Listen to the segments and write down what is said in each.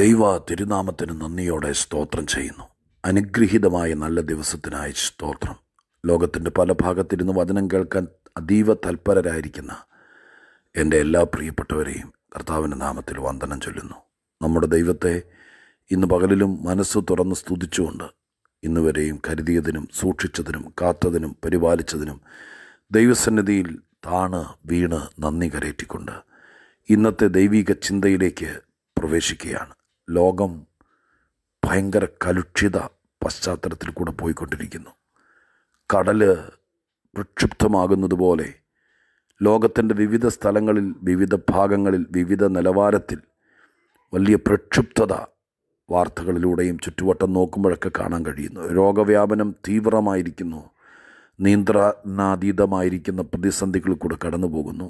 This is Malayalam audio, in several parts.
ദൈവ തിരുനാമത്തിന് നന്ദിയോടെ സ്തോത്രം ചെയ്യുന്നു അനുഗ്രഹീതമായ നല്ല ദിവസത്തിനായി സ്തോത്രം ലോകത്തിൻ്റെ പല ഭാഗത്തിരുന്ന് വചനം കേൾക്കാൻ അതീവ തൽപരരായിരിക്കുന്ന എൻ്റെ എല്ലാ പ്രിയപ്പെട്ടവരെയും കർത്താവിൻ്റെ നാമത്തിൽ വന്ദനം ചൊല്ലുന്നു നമ്മുടെ ദൈവത്തെ ഇന്ന് പകലിലും മനസ്സ് തുറന്ന് സ്തുതിച്ചുകൊണ്ട് ഇന്നുവരെയും കരുതിയതിനും സൂക്ഷിച്ചതിനും കാത്തതിനും പരിപാലിച്ചതിനും ദൈവസന്നിധിയിൽ താണ് വീണ് നന്ദി കരയറ്റിക്കൊണ്ട് ഇന്നത്തെ ദൈവിക ചിന്തയിലേക്ക് പ്രവേശിക്കുകയാണ് ലോകം ഭയങ്കര കലുഷിത പശ്ചാത്തലത്തിൽ കൂടെ പോയിക്കൊണ്ടിരിക്കുന്നു കടൽ പ്രക്ഷുബ്ധമാകുന്നതുപോലെ ലോകത്തിൻ്റെ വിവിധ സ്ഥലങ്ങളിൽ വിവിധ ഭാഗങ്ങളിൽ വിവിധ നിലവാരത്തിൽ വലിയ പ്രക്ഷുബ്ധത വാർത്തകളിലൂടെയും ചുറ്റുവട്ടം നോക്കുമ്പോഴൊക്കെ കാണാൻ കഴിയുന്നു രോഗവ്യാപനം തീവ്രമായിരിക്കുന്നു നിയന്ത്രണാതീതമായിരിക്കുന്ന പ്രതിസന്ധികൾ കൂടെ കടന്നു പോകുന്നു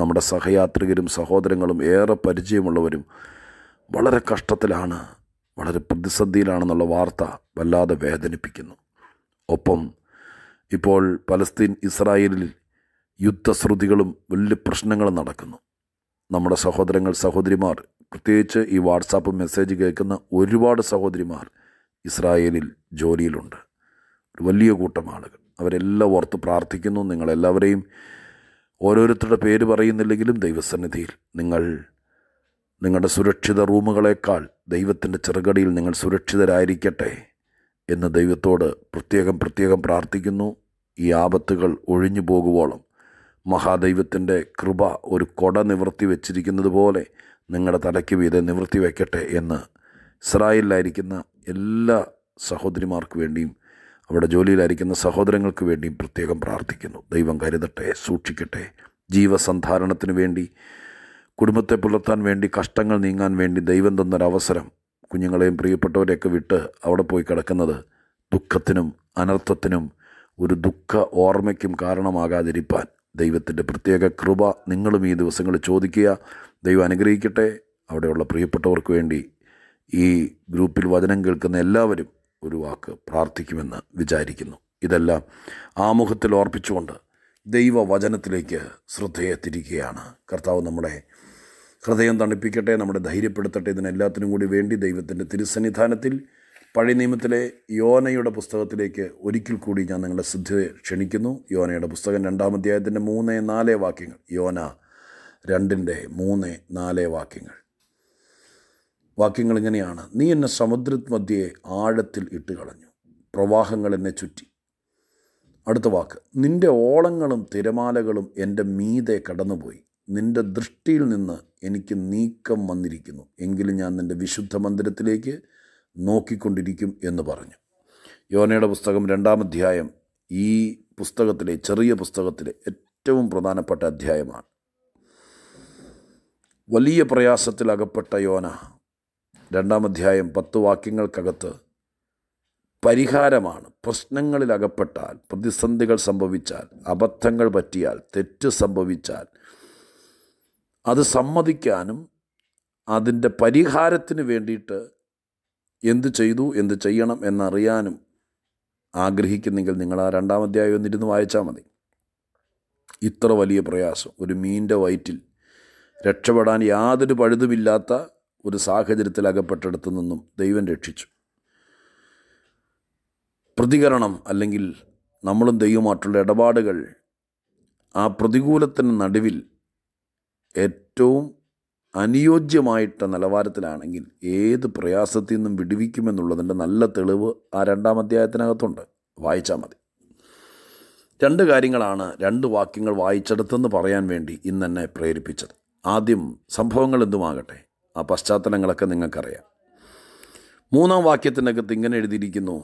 നമ്മുടെ സഹയാത്രികരും സഹോദരങ്ങളും ഏറെ പരിചയമുള്ളവരും വളരെ കഷ്ടത്തിലാണ് വളരെ പ്രതിസന്ധിയിലാണെന്നുള്ള വാർത്ത വല്ലാതെ വേദനിപ്പിക്കുന്നു ഒപ്പം ഇപ്പോൾ പലസ്തീൻ ഇസ്രായേലിൽ യുദ്ധശ്രുതികളും വലിയ പ്രശ്നങ്ങളും നടക്കുന്നു നമ്മുടെ സഹോദരങ്ങൾ സഹോദരിമാർ പ്രത്യേകിച്ച് ഈ വാട്സാപ്പ് മെസ്സേജ് കേൾക്കുന്ന ഒരുപാട് സഹോദരിമാർ ഇസ്രായേലിൽ ജോലിയിലുണ്ട് വലിയ കൂട്ടം ആളുകൾ അവരെല്ലാം ഓർത്ത് പ്രാർത്ഥിക്കുന്നു നിങ്ങളെല്ലാവരെയും ഓരോരുത്തരുടെ പേര് പറയുന്നില്ലെങ്കിലും ദൈവസന്നിധിയിൽ നിങ്ങൾ നിങ്ങളുടെ സുരക്ഷിത റൂമുകളേക്കാൾ ദൈവത്തിൻ്റെ ചെറുകടിയിൽ നിങ്ങൾ സുരക്ഷിതരായിരിക്കട്ടെ എന്ന് ദൈവത്തോട് പ്രത്യേകം പ്രത്യേകം പ്രാർത്ഥിക്കുന്നു ഈ ആപത്തുകൾ ഒഴിഞ്ഞു പോകുവോളം മഹാദൈവത്തിൻ്റെ കൃപ ഒരു കൊട നിവർത്തി വെച്ചിരിക്കുന്നത് പോലെ നിങ്ങളുടെ തലയ്ക്ക് വീതം നിവർത്തി വയ്ക്കട്ടെ എന്ന് ഇസ്രായേലിലായിരിക്കുന്ന എല്ലാ സഹോദരിമാർക്ക് വേണ്ടിയും അവിടെ ജോലിയിലായിരിക്കുന്ന സഹോദരങ്ങൾക്ക് വേണ്ടിയും പ്രത്യേകം പ്രാർത്ഥിക്കുന്നു ദൈവം കരുതട്ടെ സൂക്ഷിക്കട്ടെ ജീവസന്ധാരണത്തിന് വേണ്ടി കുടുംബത്തെ പുലർത്താൻ വേണ്ടി കഷ്ടങ്ങൾ നീങ്ങാൻ വേണ്ടി ദൈവം തന്നൊരവസരം കുഞ്ഞുങ്ങളെയും പ്രിയപ്പെട്ടവരെയൊക്കെ വിട്ട് അവിടെ പോയി കിടക്കുന്നത് ദുഃഖത്തിനും അനർത്ഥത്തിനും ഒരു ദുഃഖ ഓർമ്മയ്ക്കും കാരണമാകാതിരിപ്പാൻ ദൈവത്തിൻ്റെ പ്രത്യേക കൃപ നിങ്ങളും ഈ ദിവസങ്ങളിൽ ചോദിക്കുക ദൈവം അനുഗ്രഹിക്കട്ടെ അവിടെയുള്ള പ്രിയപ്പെട്ടവർക്ക് വേണ്ടി ഈ ഗ്രൂപ്പിൽ വചനം കേൾക്കുന്ന എല്ലാവരും ഒരു വാക്ക് പ്രാർത്ഥിക്കുമെന്ന് വിചാരിക്കുന്നു ഇതെല്ലാം ആമുഖത്തിൽ ഓർപ്പിച്ചുകൊണ്ട് ദൈവവചനത്തിലേക്ക് ശ്രദ്ധയെ തിരിക്കുകയാണ് കർത്താവ് നമ്മുടെ ഹൃദയം തണുപ്പിക്കട്ടെ നമ്മുടെ ധൈര്യപ്പെടുത്തട്ടെ ഇതിനെല്ലാത്തിനും കൂടി വേണ്ടി ദൈവത്തിൻ്റെ തിരുസന്നിധാനത്തിൽ പഴയ നിയമത്തിലെ യോനയുടെ പുസ്തകത്തിലേക്ക് ഒരിക്കൽ കൂടി ഞാൻ നിങ്ങളുടെ ശ്രദ്ധയെ ക്ഷണിക്കുന്നു യോനയുടെ പുസ്തകം രണ്ടാം അധ്യായത്തിൻ്റെ മൂന്ന് നാല് വാക്യങ്ങൾ യോന രണ്ടിൻ്റെ മൂന്ന് നാല് വാക്യങ്ങൾ വാക്യങ്ങൾ ഇങ്ങനെയാണ് നീ എന്നെ സമുദ്രമധ്യയെ ആഴത്തിൽ ഇട്ട് കളഞ്ഞു പ്രവാഹങ്ങൾ എന്നെ ചുറ്റി അടുത്ത വാക്ക് നിൻ്റെ ഓളങ്ങളും തിരമാലകളും എൻ്റെ മീതെ കടന്നുപോയി നിന്റെ ദൃഷ്ടിയിൽ നിന്ന് എനിക്ക് നീക്കം വന്നിരിക്കുന്നു എങ്കിലും ഞാൻ നിന്റെ വിശുദ്ധ മന്ദിരത്തിലേക്ക് നോക്കിക്കൊണ്ടിരിക്കും എന്ന് പറഞ്ഞു യോനയുടെ പുസ്തകം രണ്ടാം അധ്യായം ഈ പുസ്തകത്തിലെ ചെറിയ പുസ്തകത്തിലെ ഏറ്റവും പ്രധാനപ്പെട്ട അധ്യായമാണ് വലിയ പ്രയാസത്തിൽ അകപ്പെട്ട യോന രണ്ടാം അധ്യായം പത്ത് വാക്യങ്ങൾക്കകത്ത് പരിഹാരമാണ് പ്രശ്നങ്ങളിൽ അകപ്പെട്ടാൽ പ്രതിസന്ധികൾ സംഭവിച്ചാൽ അബദ്ധങ്ങൾ പറ്റിയാൽ തെറ്റ് സംഭവിച്ചാൽ അത് സമ്മതിക്കാനും അതിൻ്റെ പരിഹാരത്തിന് വേണ്ടിയിട്ട് എന്ത് ചെയ്തു എന്ത് ചെയ്യണം എന്നറിയാനും ആഗ്രഹിക്കുന്നെങ്കിൽ നിങ്ങൾ ആ രണ്ടാം അധ്യായം ഒന്നിരുന്ന് വായിച്ചാൽ മതി ഇത്ര വലിയ പ്രയാസം ഒരു മീൻ്റെ വയറ്റിൽ രക്ഷപ്പെടാൻ യാതൊരു പഴുതുമില്ലാത്ത ഒരു സാഹചര്യത്തിൽ അകപ്പെട്ടെടുത്തു നിന്നും ദൈവം രക്ഷിച്ചു പ്രതികരണം അല്ലെങ്കിൽ നമ്മളും ദൈവമായിട്ടുള്ള ഇടപാടുകൾ ആ പ്രതികൂലത്തിന് നടുവിൽ ഏറ്റവും അനുയോജ്യമായിട്ട നിലവാരത്തിലാണെങ്കിൽ ഏത് പ്രയാസത്തിൽ നിന്നും വിടുവിക്കുമെന്നുള്ളതിൻ്റെ നല്ല തെളിവ് ആ രണ്ടാം അധ്യായത്തിനകത്തുണ്ട് വായിച്ചാൽ മതി രണ്ട് കാര്യങ്ങളാണ് രണ്ട് വാക്യങ്ങൾ വായിച്ചെടുത്തെന്ന് പറയാൻ വേണ്ടി ഇന്ന് എന്നെ പ്രേരിപ്പിച്ചത് ആദ്യം സംഭവങ്ങൾ എന്തുമാകട്ടെ ആ പശ്ചാത്തലങ്ങളൊക്കെ നിങ്ങൾക്കറിയാം മൂന്നാം വാക്യത്തിനകത്ത് ഇങ്ങനെ എഴുതിയിരിക്കുന്നു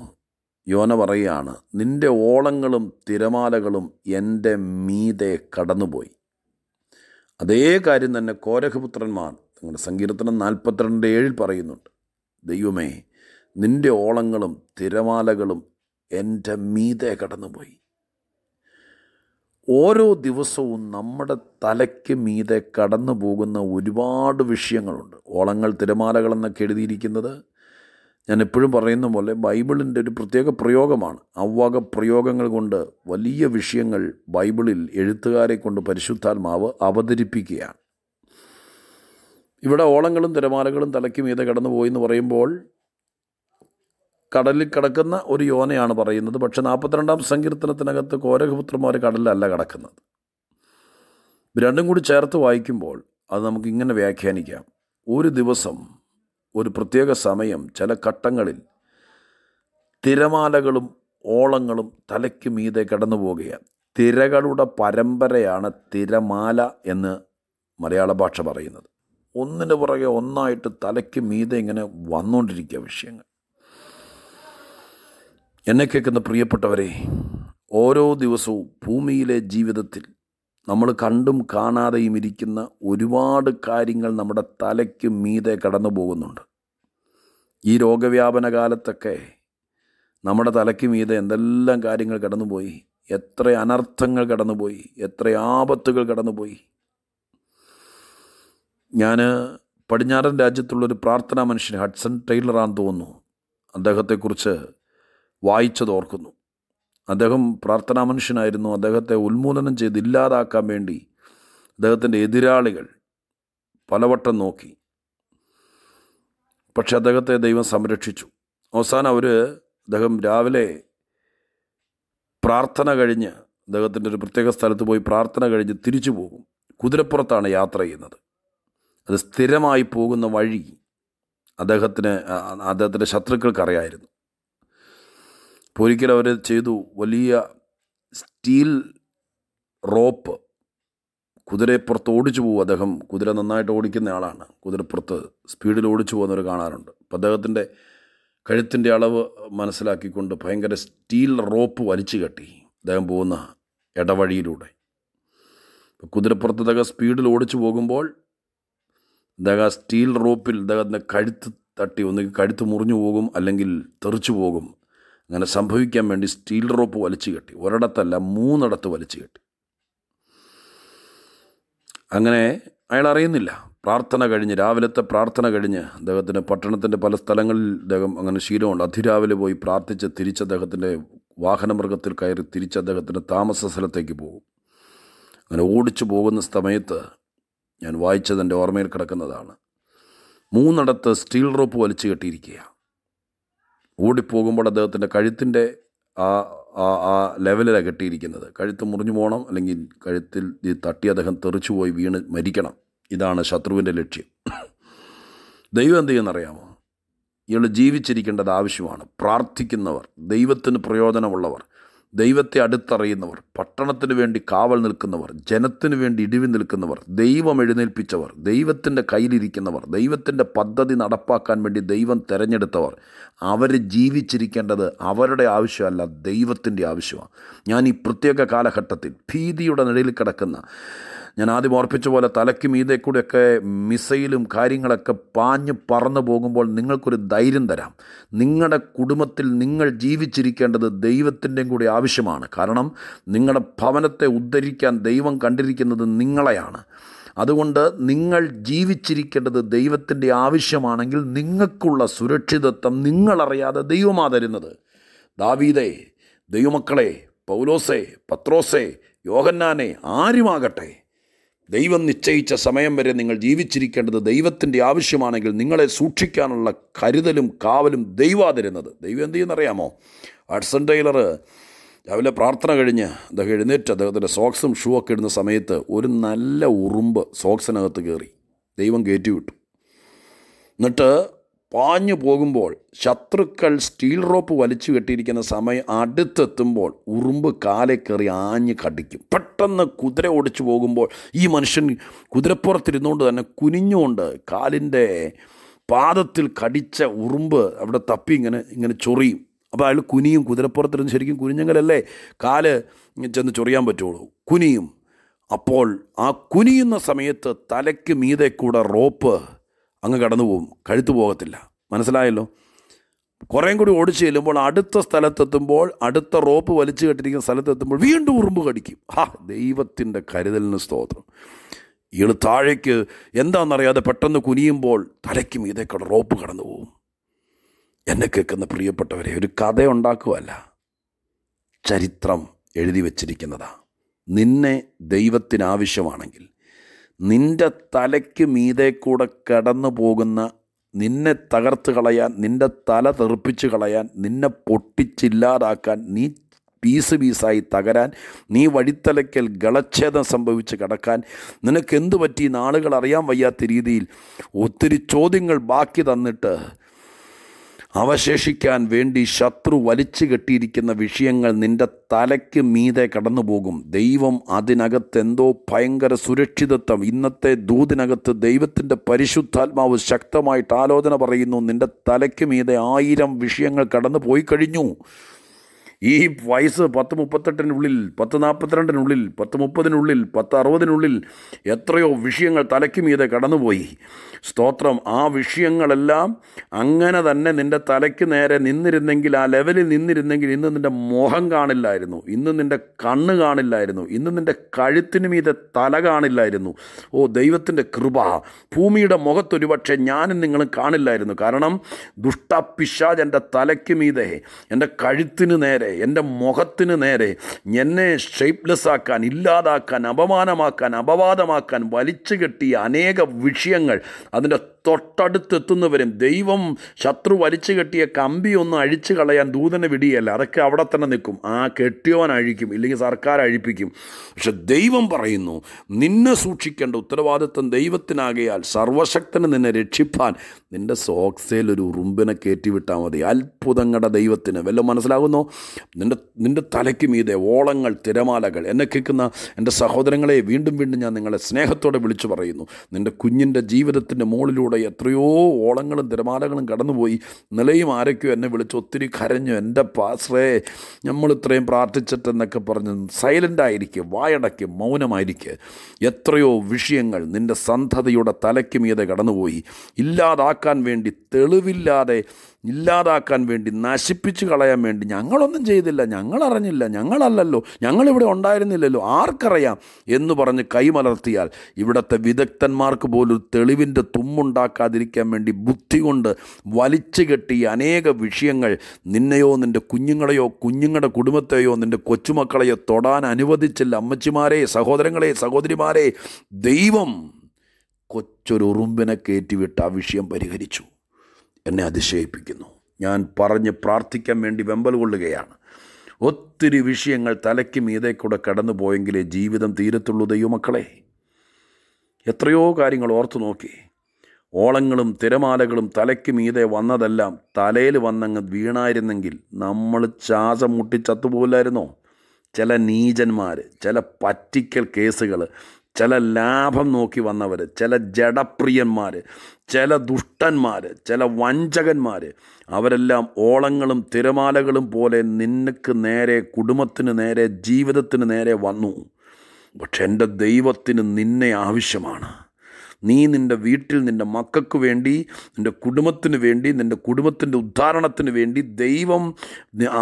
യോന പറയുകയാണ് നിൻ്റെ ഓളങ്ങളും തിരമാലകളും എൻ്റെ മീതെ കടന്നുപോയി അതേ കാര്യം തന്നെ കോരഹപുത്രന്മാർ നിങ്ങളുടെ സങ്കീർത്തനം നാൽപ്പത്തിരണ്ട് ഏഴിൽ പറയുന്നുണ്ട് ദൈവമേ നിൻ്റെ ഓളങ്ങളും തിരമാലകളും എൻ്റെ മീതെ കടന്നുപോയി ഓരോ ദിവസവും നമ്മുടെ തലയ്ക്ക് മീതെ കടന്നു പോകുന്ന ഒരുപാട് വിഷയങ്ങളുണ്ട് ഓളങ്ങൾ തിരമാലകളെന്നൊക്കെ എഴുതിയിരിക്കുന്നത് ഞാൻ എപ്പോഴും പറയുന്ന പോലെ ബൈബിളിൻ്റെ ഒരു പ്രത്യേക പ്രയോഗമാണ് അവ്വാക പ്രയോഗങ്ങൾ കൊണ്ട് വലിയ വിഷയങ്ങൾ ബൈബിളിൽ എഴുത്തുകാരെ കൊണ്ട് പരിശുദ്ധാത്മാവ് അവതരിപ്പിക്കുകയാണ് ഇവിടെ ഓളങ്ങളും തിരമാലകളും തലയ്ക്ക് മീതെ കടന്നുപോയി എന്ന് പറയുമ്പോൾ കടലിൽ കിടക്കുന്ന ഒരു യോനയാണ് പറയുന്നത് പക്ഷേ നാൽപ്പത്തിരണ്ടാം സങ്കീർത്തനത്തിനകത്ത് കോരകപുത്രന്മാർ കടലിലല്ല കിടക്കുന്നത് രണ്ടും കൂടി ചേർത്ത് വായിക്കുമ്പോൾ അത് നമുക്ക് ഇങ്ങനെ വ്യാഖ്യാനിക്കാം ഒരു ദിവസം ഒരു പ്രത്യേക സമയം ചില ഘട്ടങ്ങളിൽ തിരമാലകളും ഓളങ്ങളും തലയ്ക്ക് മീതെ കടന്നു പോവുകയാണ് തിരകളുടെ പരമ്പരയാണ് തിരമാല എന്ന് മലയാള ഭാഷ പറയുന്നത് ഒന്നിന് പുറകെ ഒന്നായിട്ട് തലയ്ക്ക് മീതെ ഇങ്ങനെ വന്നുകൊണ്ടിരിക്കുക വിഷയങ്ങൾ എന്നെ കേൾക്കുന്ന പ്രിയപ്പെട്ടവരെ ഓരോ ദിവസവും ഭൂമിയിലെ ജീവിതത്തിൽ നമ്മൾ കണ്ടും കാണാതെയും ഇരിക്കുന്ന ഒരുപാട് കാര്യങ്ങൾ നമ്മുടെ തലയ്ക്ക് മീതെ കടന്നു പോകുന്നുണ്ട് ഈ രോഗവ്യാപന കാലത്തൊക്കെ നമ്മുടെ തലയ്ക്ക് മീതെ എന്തെല്ലാം കാര്യങ്ങൾ കടന്നുപോയി എത്ര അനർത്ഥങ്ങൾ കടന്നുപോയി എത്ര ആപത്തുകൾ കടന്നുപോയി ഞാൻ പടിഞ്ഞാറൻ രാജ്യത്തുള്ളൊരു പ്രാർത്ഥനാ മനുഷ്യൻ ഹഡ്സൺ ടൈലറാന്ന് തോന്നുന്നു അദ്ദേഹത്തെക്കുറിച്ച് വായിച്ചത് ഓർക്കുന്നു അദ്ദേഹം പ്രാർത്ഥനാ മനുഷ്യനായിരുന്നു അദ്ദേഹത്തെ ഉന്മൂലനം ചെയ്ത് ഇല്ലാതാക്കാൻ വേണ്ടി അദ്ദേഹത്തിൻ്റെ എതിരാളികൾ പലവട്ടം നോക്കി പക്ഷെ അദ്ദേഹത്തെ ദൈവം സംരക്ഷിച്ചു അവസാനം അവർ അദ്ദേഹം രാവിലെ പ്രാർത്ഥന കഴിഞ്ഞ് അദ്ദേഹത്തിൻ്റെ ഒരു പ്രത്യേക സ്ഥലത്ത് പോയി പ്രാർത്ഥന കഴിഞ്ഞ് തിരിച്ചു പോകും കുതിരപ്പുറത്താണ് യാത്ര ചെയ്യുന്നത് അത് സ്ഥിരമായി പോകുന്ന വഴി അദ്ദേഹത്തിന് അദ്ദേഹത്തിൻ്റെ ശത്രുക്കൾക്കറിയായിരുന്നു ഒരിക്കൽ അവർ ചെയ്തു വലിയ സ്റ്റീൽ റോപ്പ് കുതിരപ്പുറത്ത് ഓടിച്ചു പോകും അദ്ദേഹം കുതിര നന്നായിട്ട് ഓടിക്കുന്ന ആളാണ് കുതിരപ്പുറത്ത് സ്പീഡിൽ ഓടിച്ചു പോകുന്നവർ കാണാറുണ്ട് അപ്പം അദ്ദേഹത്തിൻ്റെ കഴുത്തിൻ്റെ അളവ് മനസ്സിലാക്കിക്കൊണ്ട് ഭയങ്കര സ്റ്റീൽ റോപ്പ് വലിച്ചു കെട്ടി അദ്ദേഹം പോകുന്ന ഇടവഴിയിലൂടെ കുതിരപ്പുറത്ത് അദ്ദേഹം സ്പീഡിൽ ഓടിച്ചു പോകുമ്പോൾ അദ്ദേഹം ആ സ്റ്റീൽ റോപ്പിൽ അദ്ദേഹത്തിൻ്റെ കഴുത്ത് തട്ടി ഒന്നുകിൽ കഴുത്ത് മുറിഞ്ഞു പോകും അല്ലെങ്കിൽ തെറിച്ചു പോകും അങ്ങനെ സംഭവിക്കാൻ വേണ്ടി സ്റ്റീൽ റോപ്പ് വലിച്ചു കെട്ടി ഒരിടത്തല്ല മൂന്നിടത്ത് വലിച്ചു കെട്ടി അങ്ങനെ അയാൾ അറിയുന്നില്ല പ്രാർത്ഥന കഴിഞ്ഞ് രാവിലത്തെ പ്രാർത്ഥന കഴിഞ്ഞ് അദ്ദേഹത്തിന് പട്ടണത്തിൻ്റെ പല സ്ഥലങ്ങളിൽ അദ്ദേഹം അങ്ങനെ ശീലമുണ്ട് അതിരാവിലെ പോയി പ്രാർത്ഥിച്ച് തിരിച്ച് അദ്ദേഹത്തിൻ്റെ വാഹനമൃഗത്തിൽ കയറി തിരിച്ച് അദ്ദേഹത്തിൻ്റെ താമസ സ്ഥലത്തേക്ക് പോകും അങ്ങനെ ഓടിച്ചു പോകുന്ന സമയത്ത് ഞാൻ വായിച്ചത് എൻ്റെ ഓർമ്മയിൽ കിടക്കുന്നതാണ് മൂന്നിടത്ത് സ്റ്റീൽ റോപ്പ് വലിച്ചു കെട്ടിയിരിക്കുക ഓടിപ്പോകുമ്പോൾ അദ്ദേഹത്തിൻ്റെ കഴുത്തിൻ്റെ ആ ആ ആ ലെവലിലാണ് കെട്ടിയിരിക്കുന്നത് കഴുത്ത് മുറിഞ്ഞു പോകണം അല്ലെങ്കിൽ കഴുത്തിൽ തട്ടി അദ്ദേഹം തെറിച്ചു പോയി വീണ് മരിക്കണം ഇതാണ് ശത്രുവിൻ്റെ ലക്ഷ്യം ദൈവം എന്ത് ചെയ്യുന്നറിയാമോ ഇയാൾ ജീവിച്ചിരിക്കേണ്ടത് ആവശ്യമാണ് പ്രാർത്ഥിക്കുന്നവർ ദൈവത്തിന് പ്രയോജനമുള്ളവർ ദൈവത്തെ അടുത്തറിയുന്നവർ പട്ടണത്തിന് വേണ്ടി കാവൽ നിൽക്കുന്നവർ ജനത്തിനു വേണ്ടി ഇടിവി നിൽക്കുന്നവർ ദൈവം എഴുന്നേൽപ്പിച്ചവർ ദൈവത്തിൻ്റെ കയ്യിലിരിക്കുന്നവർ ദൈവത്തിൻ്റെ പദ്ധതി നടപ്പാക്കാൻ വേണ്ടി ദൈവം തിരഞ്ഞെടുത്തവർ അവർ ജീവിച്ചിരിക്കേണ്ടത് അവരുടെ ആവശ്യമല്ല ദൈവത്തിൻ്റെ ആവശ്യമാണ് ഞാൻ ഈ പ്രത്യേക കാലഘട്ടത്തിൽ ഭീതിയുടെ നിഴലിൽ കിടക്കുന്ന ഞാൻ ആദ്യം ഓർപ്പിച്ച പോലെ തലയ്ക്കും മീതെ കൂടെയൊക്കെ മിസൈലും കാര്യങ്ങളൊക്കെ പാഞ്ഞു പറന്നു പോകുമ്പോൾ നിങ്ങൾക്കൊരു ധൈര്യം തരാം നിങ്ങളുടെ കുടുംബത്തിൽ നിങ്ങൾ ജീവിച്ചിരിക്കേണ്ടത് ദൈവത്തിൻ്റെയും കൂടി ആവശ്യമാണ് കാരണം നിങ്ങളുടെ ഭവനത്തെ ഉദ്ധരിക്കാൻ ദൈവം കണ്ടിരിക്കുന്നത് നിങ്ങളെയാണ് അതുകൊണ്ട് നിങ്ങൾ ജീവിച്ചിരിക്കേണ്ടത് ദൈവത്തിൻ്റെ ആവശ്യമാണെങ്കിൽ നിങ്ങൾക്കുള്ള സുരക്ഷിതത്വം നിങ്ങളറിയാതെ ദൈവമാണ് തരുന്നത് ദാവീദേ ദൈവമക്കളെ പൗലോസേ പത്രോസേ യോഹന്നാനെ ആരുമാകട്ടെ ദൈവം നിശ്ചയിച്ച സമയം വരെ നിങ്ങൾ ജീവിച്ചിരിക്കേണ്ടത് ദൈവത്തിൻ്റെ ആവശ്യമാണെങ്കിൽ നിങ്ങളെ സൂക്ഷിക്കാനുള്ള കരുതലും കാവലും ദൈവാ തരുന്നത് ദൈവം എന്ത് ചെയ്യുന്നറിയാമോ ഹഡ്സൺ ടൈലർ രാവിലെ പ്രാർത്ഥന കഴിഞ്ഞ് അദ്ദേഹം എഴുന്നേറ്റ് അദ്ദേഹത്തിൻ്റെ സോക്സും ഷൂ ഒക്കെ ഇടുന്ന സമയത്ത് ഒരു നല്ല ഉറുമ്പ് സോക്സിനകത്ത് കയറി ദൈവം കയറ്റി വിട്ടു എന്നിട്ട് പാഞ്ഞു പോകുമ്പോൾ ശത്രുക്കൾ സ്റ്റീൽ റോപ്പ് വലിച്ചു കെട്ടിയിരിക്കുന്ന സമയം അടുത്തെത്തുമ്പോൾ ഉറുമ്പ് കാലെ കയറി ആഞ്ഞ് കടിക്കും പെട്ടെന്ന് കുതിര ഓടിച്ചു പോകുമ്പോൾ ഈ മനുഷ്യൻ കുതിരപ്പുറത്തിരുന്നുകൊണ്ട് തന്നെ കുനിഞ്ഞുകൊണ്ട് കാലിൻ്റെ പാദത്തിൽ കടിച്ച ഉറുമ്പ് അവിടെ തപ്പി ഇങ്ങനെ ഇങ്ങനെ ചൊറിയും അപ്പോൾ അയാൾ കുനിയും കുതിരപ്പുറത്തിരുന്ന് ശരിക്കും കുനിഞ്ഞെങ്കിലല്ലേ കാല് ചെന്ന് ചൊറിയാൻ പറ്റുള്ളൂ കുനിയും അപ്പോൾ ആ കുനിയുന്ന സമയത്ത് തലയ്ക്ക് മീതെ കൂടെ റോപ്പ് അങ്ങ് കടന്നു പോകും കഴുത്തു പോകത്തില്ല മനസ്സിലായല്ലോ കുറേം കൂടി ഓടിച്ചു ചെല്ലുമ്പോൾ അടുത്ത സ്ഥലത്തെത്തുമ്പോൾ അടുത്ത റോപ്പ് വലിച്ചു കെട്ടിരിക്കുന്ന സ്ഥലത്തെത്തുമ്പോൾ വീണ്ടും ഉറുമ്പ് കടിക്കും ഹാ ദൈവത്തിൻ്റെ കരുതലിന് സ്തോത്രം ഇയാൾ താഴേക്ക് എന്താണെന്നറിയാതെ പെട്ടെന്ന് കുനിയുമ്പോൾ തലയ്ക്കും കട റോപ്പ് കടന്നു പോകും എന്നെ കേൾക്കുന്ന പ്രിയപ്പെട്ടവരെ ഒരു കഥ ഉണ്ടാക്കുകയല്ല ചരിത്രം എഴുതി വച്ചിരിക്കുന്നതാ നിന്നെ ദൈവത്തിനാവശ്യമാണെങ്കിൽ നിൻ്റെ തലയ്ക്ക് മീതെ കൂടെ കടന്നു പോകുന്ന നിന്നെ തകർത്ത് കളയാൻ നിൻ്റെ തല തെറുപ്പിച്ച് കളയാൻ നിന്നെ പൊട്ടിച്ചില്ലാതാക്കാൻ നീ പീസ് പീസായി തകരാൻ നീ വഴിത്തലയ്ക്കൽ ഗളച്ഛേദം സംഭവിച്ച് കിടക്കാൻ നിനക്കെന്തു പറ്റി നാളുകൾ അറിയാൻ വയ്യാത്ത രീതിയിൽ ഒത്തിരി ചോദ്യങ്ങൾ ബാക്കി തന്നിട്ട് അവശേഷിക്കാൻ വേണ്ടി ശത്രു വലിച്ചു കെട്ടിയിരിക്കുന്ന വിഷയങ്ങൾ നിന്റെ തലയ്ക്ക് മീതെ കടന്നു പോകും ദൈവം അതിനകത്ത് എന്തോ ഭയങ്കര സുരക്ഷിതത്വം ഇന്നത്തെ ദൂതിനകത്ത് ദൈവത്തിൻ്റെ പരിശുദ്ധാത്മാവ് ശക്തമായിട്ട് ആലോചന പറയുന്നു നിന്റെ തലയ്ക്ക് മീതെ ആയിരം വിഷയങ്ങൾ കടന്നു പോയി കഴിഞ്ഞു ഈ വയസ്സ് പത്ത് മുപ്പത്തെട്ടിനുള്ളിൽ പത്ത് നാൽപ്പത്തിരണ്ടിനുള്ളിൽ പത്ത് മുപ്പതിനുള്ളിൽ പത്ത് അറുപതിനുള്ളിൽ എത്രയോ വിഷയങ്ങൾ തലയ്ക്ക് മീതെ കടന്നുപോയി സ്തോത്രം ആ വിഷയങ്ങളെല്ലാം അങ്ങനെ തന്നെ നിൻ്റെ തലയ്ക്ക് നേരെ നിന്നിരുന്നെങ്കിൽ ആ ലെവലിൽ നിന്നിരുന്നെങ്കിൽ ഇന്ന് നിൻ്റെ മുഖം കാണില്ലായിരുന്നു ഇന്ന് നിൻ്റെ കണ്ണ് കാണില്ലായിരുന്നു ഇന്ന് നിൻ്റെ കഴുത്തിന് മീതെ തല കാണില്ലായിരുന്നു ഓ ദൈവത്തിൻ്റെ കൃപ ഭൂമിയുടെ മുഖത്തൊരു പക്ഷേ ഞാനും നിങ്ങളും കാണില്ലായിരുന്നു കാരണം ദുഷ്ടപിശാജ് എൻ്റെ തലയ്ക്ക് മീതെ എൻ്റെ കഴുത്തിന് നേരെ എൻ്റെ മുഖത്തിന് നേരെ എന്നെ ഷേപ്പ്ലെസ് ആക്കാൻ ഇല്ലാതാക്കാൻ അപമാനമാക്കാൻ അപവാദമാക്കാൻ വലിച്ചു കെട്ടിയ അനേക വിഷയങ്ങൾ അതിൻ്റെ തൊട്ടടുത്തെത്തുന്നവരും ദൈവം ശത്രു വലിച്ചു കെട്ടിയ കമ്പി ഒന്ന് അഴിച്ചു കളയാൻ ദൂതനെ വിടിയല്ല അതൊക്കെ അവിടെ തന്നെ നിൽക്കും ആ കെട്ടിയവൻ അഴിക്കും ഇല്ലെങ്കിൽ സർക്കാർ അഴിപ്പിക്കും പക്ഷെ ദൈവം പറയുന്നു നിന്നെ സൂക്ഷിക്കേണ്ട ഉത്തരവാദിത്വം ദൈവത്തിനാകയാൽ സർവശക്തനെ നിന്നെ രക്ഷിപ്പാൻ നിൻ്റെ സോക്സയിൽ ഒരു ഉറുമ്പിനെ കയറ്റിവിട്ടാൽ മതി അത്ഭുതങ്ങളുടെ ദൈവത്തിന് വല്ലതും മനസ്സിലാകുന്നോ നിൻ്റെ നിൻ്റെ തലയ്ക്ക് മീതെ ഓളങ്ങൾ തിരമാലകൾ എന്നെ കേൾക്കുന്ന എൻ്റെ സഹോദരങ്ങളെ വീണ്ടും വീണ്ടും ഞാൻ നിങ്ങളെ സ്നേഹത്തോടെ വിളിച്ചു പറയുന്നു നിൻ്റെ കുഞ്ഞിൻ്റെ ജീവിതത്തിൻ്റെ മുകളിലൂടെ അതിലൂടെ എത്രയോ ഓളങ്ങളും തിരമാലകളും കടന്നുപോയി നിലയും ആരൊക്കെയോ എന്നെ വിളിച്ച് ഒത്തിരി കരഞ്ഞു എൻ്റെ പാസ്രേ നമ്മൾ ഇത്രയും പ്രാർത്ഥിച്ചിട്ടെന്നൊക്കെ പറഞ്ഞ് സൈലൻ്റായിരിക്കും വായടയ്ക്ക് മൗനമായിരിക്കും എത്രയോ വിഷയങ്ങൾ നിൻ്റെ സന്ധതയുടെ തലയ്ക്ക് മീതെ കടന്നുപോയി ഇല്ലാതാക്കാൻ വേണ്ടി തെളിവില്ലാതെ ഇല്ലാതാക്കാൻ വേണ്ടി നശിപ്പിച്ച് കളയാൻ വേണ്ടി ഞങ്ങളൊന്നും ചെയ്തില്ല ഞങ്ങളറിഞ്ഞില്ല ഞങ്ങളല്ലല്ലോ ഞങ്ങളിവിടെ ഉണ്ടായിരുന്നില്ലല്ലോ ആർക്കറിയാം എന്ന് പറഞ്ഞ് കൈമലർത്തിയാൽ ഇവിടുത്തെ വിദഗ്ധന്മാർക്ക് പോലും തെളിവിൻ്റെ തുമ്മുണ്ടാകും ഉണ്ടാക്കാതിരിക്കാൻ വേണ്ടി ബുദ്ധി കൊണ്ട് വലിച്ചു കെട്ടിയ അനേക വിഷയങ്ങൾ നിന്നെയോ നിൻ്റെ കുഞ്ഞുങ്ങളെയോ കുഞ്ഞുങ്ങളുടെ കുടുംബത്തെയോ നിൻ്റെ കൊച്ചുമക്കളെയോ തൊടാൻ അനുവദിച്ചില്ല അമ്മച്ചിമാരെ സഹോദരങ്ങളെ സഹോദരിമാരെ ദൈവം കൊച്ചൊരു ഉറുമ്പിനെ കയറ്റിവിട്ട് ആ വിഷയം പരിഹരിച്ചു എന്നെ അതിശയിപ്പിക്കുന്നു ഞാൻ പറഞ്ഞ് പ്രാർത്ഥിക്കാൻ വേണ്ടി വെമ്പൽ കൊള്ളുകയാണ് ഒത്തിരി വിഷയങ്ങൾ തലയ്ക്ക് മീതെ കൂടെ കടന്നു പോയെങ്കിലേ ജീവിതം തീരത്തുള്ളൂ ദൈവമക്കളെ എത്രയോ കാര്യങ്ങൾ ഓർത്തു നോക്കി ഓളങ്ങളും തിരമാലകളും തലയ്ക്ക് മീതെ വന്നതെല്ലാം തലയിൽ വന്നങ്ങ് വീണായിരുന്നെങ്കിൽ നമ്മൾ ശ്വാസം മുട്ടി ചില നീചന്മാർ ചില പറ്റിക്കൽ കേസുകൾ ചില ലാഭം നോക്കി വന്നവർ ചില ജഡപ്രിയന്മാർ ചില ദുഷ്ടന്മാർ ചില വഞ്ചകന്മാർ അവരെല്ലാം ഓളങ്ങളും തിരമാലകളും പോലെ നിനക്ക് നേരെ കുടുംബത്തിന് നേരെ ജീവിതത്തിന് നേരെ വന്നു പക്ഷെ എൻ്റെ ദൈവത്തിന് നിന്നെ ആവശ്യമാണ് നീ നിൻ്റെ വീട്ടിൽ നിൻ്റെ മക്കൾക്ക് വേണ്ടി നിൻ്റെ കുടുംബത്തിന് വേണ്ടി നിൻ്റെ കുടുംബത്തിൻ്റെ ഉദ്ധാരണത്തിന് വേണ്ടി ദൈവം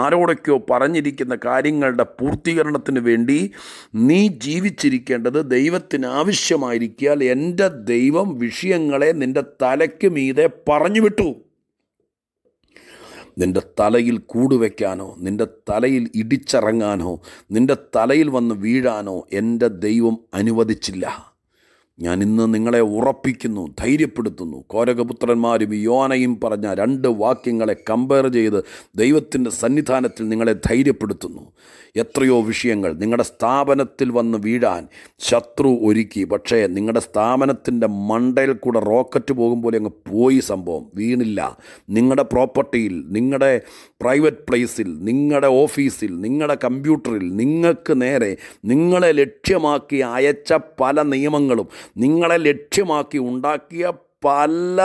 ആരോടൊക്കെയോ പറഞ്ഞിരിക്കുന്ന കാര്യങ്ങളുടെ പൂർത്തീകരണത്തിന് വേണ്ടി നീ ജീവിച്ചിരിക്കേണ്ടത് ദൈവത്തിന് ആവശ്യമായിരിക്കാൽ എൻ്റെ ദൈവം വിഷയങ്ങളെ നിൻ്റെ തലയ്ക്ക് മീതെ പറഞ്ഞു വിട്ടു നിൻ്റെ തലയിൽ കൂടുവെക്കാനോ നിൻ്റെ തലയിൽ ഇടിച്ചിറങ്ങാനോ നിൻ്റെ തലയിൽ വന്ന് വീഴാനോ എൻ്റെ ദൈവം അനുവദിച്ചില്ല ഞാൻ ഇന്ന് നിങ്ങളെ ഉറപ്പിക്കുന്നു ധൈര്യപ്പെടുത്തുന്നു കോരകപുത്രന്മാരും യോനയും പറഞ്ഞ രണ്ട് വാക്യങ്ങളെ കമ്പയർ ചെയ്ത് ദൈവത്തിൻ്റെ സന്നിധാനത്തിൽ നിങ്ങളെ ധൈര്യപ്പെടുത്തുന്നു എത്രയോ വിഷയങ്ങൾ നിങ്ങളുടെ സ്ഥാപനത്തിൽ വന്ന് വീഴാൻ ശത്രു ഒരുക്കി പക്ഷേ നിങ്ങളുടെ സ്ഥാപനത്തിൻ്റെ മണ്ടയിൽ കൂടെ റോക്കറ്റ് പോകും പോലെ അങ്ങ് പോയി സംഭവം വീണില്ല നിങ്ങളുടെ പ്രോപ്പർട്ടിയിൽ നിങ്ങളുടെ പ്രൈവറ്റ് പ്ലേസിൽ നിങ്ങളുടെ ഓഫീസിൽ നിങ്ങളുടെ കമ്പ്യൂട്ടറിൽ നിങ്ങൾക്ക് നേരെ നിങ്ങളെ ലക്ഷ്യമാക്കി അയച്ച പല നിയമങ്ങളും നിങ്ങളെ ലക്ഷ്യമാക്കി ഉണ്ടാക്കിയ പല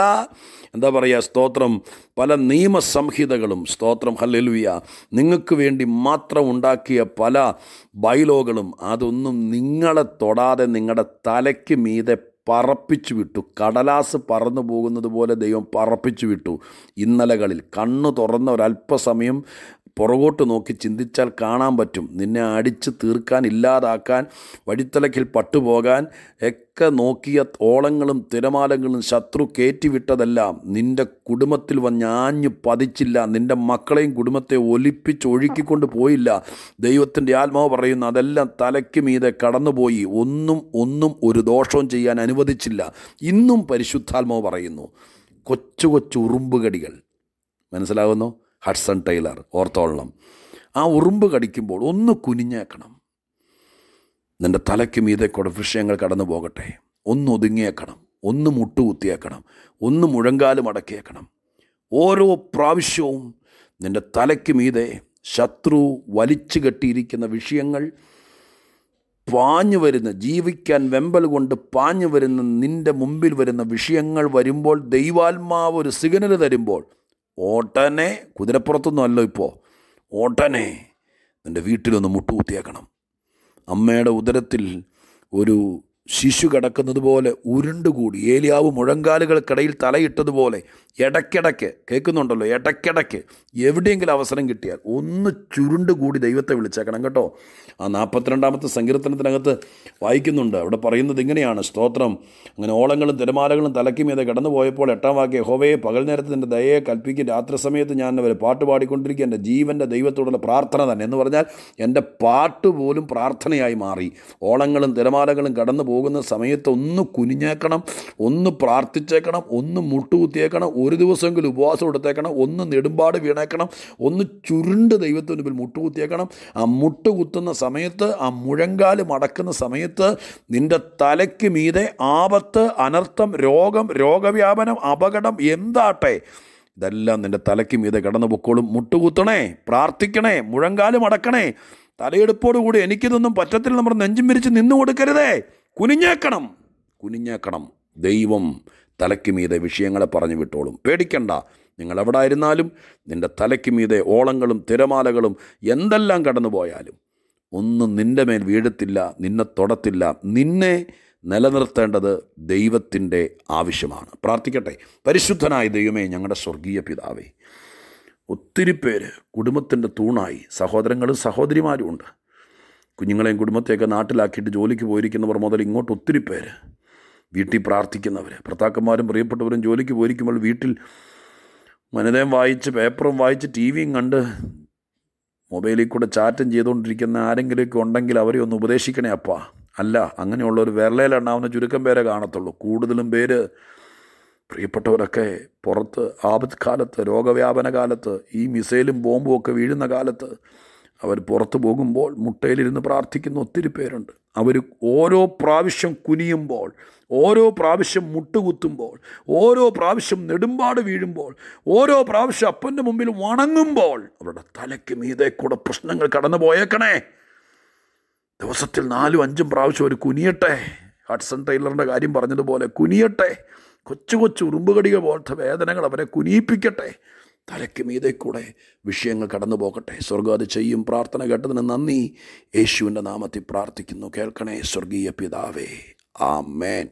എന്താ പറയുക സ്തോത്രം പല നിയമസംഹിതകളും സ്തോത്രം ഹല്ലെലുവിയ നിങ്ങൾക്ക് വേണ്ടി മാത്രം ഉണ്ടാക്കിയ പല ബൈലോകളും അതൊന്നും നിങ്ങളെ തൊടാതെ നിങ്ങളുടെ തലയ്ക്ക് മീതെ പറപ്പിച്ചു വിട്ടു കടലാസ് പറന്നു പോകുന്നത് പോലെ ദൈവം പറപ്പിച്ചു വിട്ടു ഇന്നലകളിൽ കണ്ണു തുറന്ന ഒരല്പസമയം പുറകോട്ട് നോക്കി ചിന്തിച്ചാൽ കാണാൻ പറ്റും നിന്നെ അടിച്ച് തീർക്കാൻ ഇല്ലാതാക്കാൻ വഴിത്തലക്കിൽ പട്ടുപോകാൻ ഒക്കെ നോക്കിയ ഓളങ്ങളും തിരമാലങ്ങളും ശത്രു കയറ്റിവിട്ടതെല്ലാം നിൻ്റെ കുടുംബത്തിൽ വഞ്ഞാഞ്ഞു പതിച്ചില്ല നിൻ്റെ മക്കളെയും കുടുംബത്തെ ഒലിപ്പിച്ച് ഒഴുക്കിക്കൊണ്ട് പോയില്ല ദൈവത്തിൻ്റെ ആത്മാവ് പറയുന്ന അതെല്ലാം തലയ്ക്ക് മീതെ കടന്നുപോയി ഒന്നും ഒന്നും ഒരു ദോഷവും ചെയ്യാൻ അനുവദിച്ചില്ല ഇന്നും പരിശുദ്ധാത്മാവ് പറയുന്നു കൊച്ചു കൊച്ചു ഉറുമ്പുകടികൾ മനസ്സിലാകുന്നോ ഹഡ്സൺ ടൈലർ ഓർത്തോളണം ആ ഉറുമ്പ് കടിക്കുമ്പോൾ ഒന്ന് കുനിഞ്ഞേക്കണം നിൻ്റെ തലയ്ക്ക് മീതെ കൂടെ വിഷയങ്ങൾ കടന്നു പോകട്ടെ ഒന്ന് ഒതുങ്ങിയേക്കണം ഒന്ന് മുട്ടുകുത്തിയേക്കണം ഒന്ന് മുഴങ്കാലും അടക്കിയേക്കണം ഓരോ പ്രാവശ്യവും നിൻ്റെ തലയ്ക്ക് മീതെ ശത്രു വലിച്ചു കെട്ടിയിരിക്കുന്ന വിഷയങ്ങൾ പാഞ്ഞു വരുന്ന ജീവിക്കാൻ വെമ്പൽ കൊണ്ട് പാഞ്ഞു വരുന്ന നിൻ്റെ മുമ്പിൽ വരുന്ന വിഷയങ്ങൾ വരുമ്പോൾ ദൈവാത്മാവ് ഒരു സിഗ്നൽ തരുമ്പോൾ ഓട്ടനെ കുതിരപ്പുറത്തൊന്നുമല്ലോ ഇപ്പോൾ ഓട്ടനെ നിൻ്റെ വീട്ടിലൊന്ന് മുട്ടുകുത്തിയേക്കണം അമ്മയുടെ ഉദരത്തിൽ ഒരു ശിശു കിടക്കുന്നത് പോലെ ഉരുണ്ടുകൂടി ഏലിയാവ് മുഴങ്കാലുകൾക്കിടയിൽ തലയിട്ടതുപോലെ ഇടയ്ക്കിടയ്ക്ക് കേൾക്കുന്നുണ്ടല്ലോ ഇടയ്ക്കിടയ്ക്ക് എവിടെയെങ്കിലും അവസരം കിട്ടിയാൽ ഒന്ന് ചുരുണ്ടുകൂടി ദൈവത്തെ വിളിച്ചേക്കണം കേട്ടോ ആ നാൽപ്പത്തിരണ്ടാമത്തെ സങ്കീർത്തനത്തിനകത്ത് വായിക്കുന്നുണ്ട് അവിടെ പറയുന്നത് ഇങ്ങനെയാണ് സ്തോത്രം അങ്ങനെ ഓളങ്ങളും തിരമാലകളും കടന്നു കടന്നുപോയപ്പോൾ എട്ടാം വാക്യ ഹോവയെ പകൽ നേരത്ത് നിൻ്റെ ദയയെ കൽപ്പിക്കും രാത്രി സമയത്ത് ഞാൻ അവരെ പാട്ട് പാടിക്കൊണ്ടിരിക്കുക എൻ്റെ ജീവൻ്റെ ദൈവത്തോടുള്ള പ്രാർത്ഥന തന്നെ എന്ന് പറഞ്ഞാൽ എൻ്റെ പാട്ട് പോലും പ്രാർത്ഥനയായി മാറി ഓളങ്ങളും തിരമാലകളും കടന്നു പോകുന്ന സമയത്ത് ഒന്ന് കുനിഞ്ഞേക്കണം ഒന്ന് പ്രാർത്ഥിച്ചേക്കണം ഒന്ന് മുട്ടുകുത്തിയേക്കണം ഒരു ദിവസമെങ്കിലും ഉപവാസം എടുത്തേക്കണം ഒന്ന് നെടുമ്പാട് വീണേക്കണം ഒന്ന് ചുരുണ്ട് ദൈവത്തിന് മുട്ടുകുത്തിയേക്കണം ആ മുട്ടുകുത്തുന്ന സമയത്ത് ആ മുഴങ്കാല് മടക്കുന്ന സമയത്ത് നിൻ്റെ തലയ്ക്ക് മീതെ ആപത്ത് അനർത്ഥം രോഗം രോഗവ്യാപനം അപകടം എന്താട്ടെ ഇതെല്ലാം നിൻ്റെ തലയ്ക്ക് മീതെ കിടന്ന് പൊക്കോളും മുട്ടുകുത്തണേ പ്രാർത്ഥിക്കണേ മുഴങ്കാല് മടക്കണേ തലയെടുപ്പോടുകൂടി എനിക്കിതൊന്നും പറ്റത്തില്ല നമ്മൾ നെഞ്ചും വിരിച്ച് നിന്നു കൊടുക്കരുതേ കുനിഞ്ഞേക്കണം കുനിഞ്ഞേക്കണം ദൈവം തലയ്ക്ക് മീതെ വിഷയങ്ങളെ പറഞ്ഞു വിട്ടോളും പേടിക്കണ്ട നിങ്ങൾ എവിടെ ആയിരുന്നാലും നിൻ്റെ തലയ്ക്ക് മീതെ ഓളങ്ങളും തിരമാലകളും എന്തെല്ലാം കടന്നു പോയാലും ഒന്നും നിൻ്റെ മേൽ വീഴത്തില്ല നിന്നെ തൊടത്തില്ല നിന്നെ നിലനിർത്തേണ്ടത് ദൈവത്തിൻ്റെ ആവശ്യമാണ് പ്രാർത്ഥിക്കട്ടെ പരിശുദ്ധനായ ദൈവമേ ഞങ്ങളുടെ സ്വർഗീയ പിതാവേ ഒത്തിരി പേര് കുടുംബത്തിൻ്റെ തൂണായി സഹോദരങ്ങളും സഹോദരിമാരും ഉണ്ട് കുഞ്ഞുങ്ങളെയും കുടുംബത്തെയൊക്കെ നാട്ടിലാക്കിയിട്ട് ജോലിക്ക് പോയിരിക്കുന്നവർ മുതൽ ഇങ്ങോട്ട് ഒത്തിരി പേര് വീട്ടിൽ പ്രാർത്ഥിക്കുന്നവർ ഭർത്താക്കന്മാരും പ്രിയപ്പെട്ടവരും ജോലിക്ക് പോയിരിക്കുമ്പോൾ വീട്ടിൽ വനിതയും വായിച്ച് പേപ്പറും വായിച്ച് ടി വിയും കണ്ട് മൊബൈലിൽ കൂടെ ചാറ്റും ചെയ്തുകൊണ്ടിരിക്കുന്ന ആരെങ്കിലുമൊക്കെ ഉണ്ടെങ്കിൽ അവരെ ഒന്ന് ഉപദേശിക്കണേ അപ്പാ അല്ല അങ്ങനെയുള്ള ഒരു വിരലയിലുണ്ടാവുന്ന ചുരുക്കം പേരെ കാണത്തുള്ളൂ കൂടുതലും പേര് പ്രിയപ്പെട്ടവരൊക്കെ പുറത്ത് ആപത്ത് കാലത്ത് രോഗവ്യാപന കാലത്ത് ഈ മിസൈലും ബോംബും ഒക്കെ വീഴുന്ന കാലത്ത് അവർ പുറത്തു പോകുമ്പോൾ മുട്ടയിലിരുന്ന് പ്രാർത്ഥിക്കുന്ന ഒത്തിരി പേരുണ്ട് അവർ ഓരോ പ്രാവശ്യം കുനിയുമ്പോൾ ഓരോ പ്രാവശ്യം മുട്ടുകുത്തുമ്പോൾ ഓരോ പ്രാവശ്യം നെടുമ്പാട് വീഴുമ്പോൾ ഓരോ പ്രാവശ്യം അപ്പൻ്റെ മുമ്പിൽ വണങ്ങുമ്പോൾ അവരുടെ തലയ്ക്ക് മീതെ കൂടെ പ്രശ്നങ്ങൾ കടന്നു പോയേക്കണേ ദിവസത്തിൽ നാലും അഞ്ചും പ്രാവശ്യം ഒരു കുനിയട്ടെ ഹഡ്സൺ ടൈലറിൻ്റെ കാര്യം പറഞ്ഞതുപോലെ കുനിയട്ടെ കൊച്ചു കൊച്ചു ഉറുമ്പുകടികൾ പോലത്തെ വേദനകൾ അവരെ കുനിയിപ്പിക്കട്ടെ തലയ്ക്ക് മീതെ കൂടെ വിഷയങ്ങൾ കടന്നു പോകട്ടെ സ്വർഗം അത് ചെയ്യും പ്രാർത്ഥന കേട്ടതിന് നന്ദി യേശുവിൻ്റെ നാമത്തിൽ പ്രാർത്ഥിക്കുന്നു കേൾക്കണേ സ്വർഗീയ പിതാവേ ആ മേൻ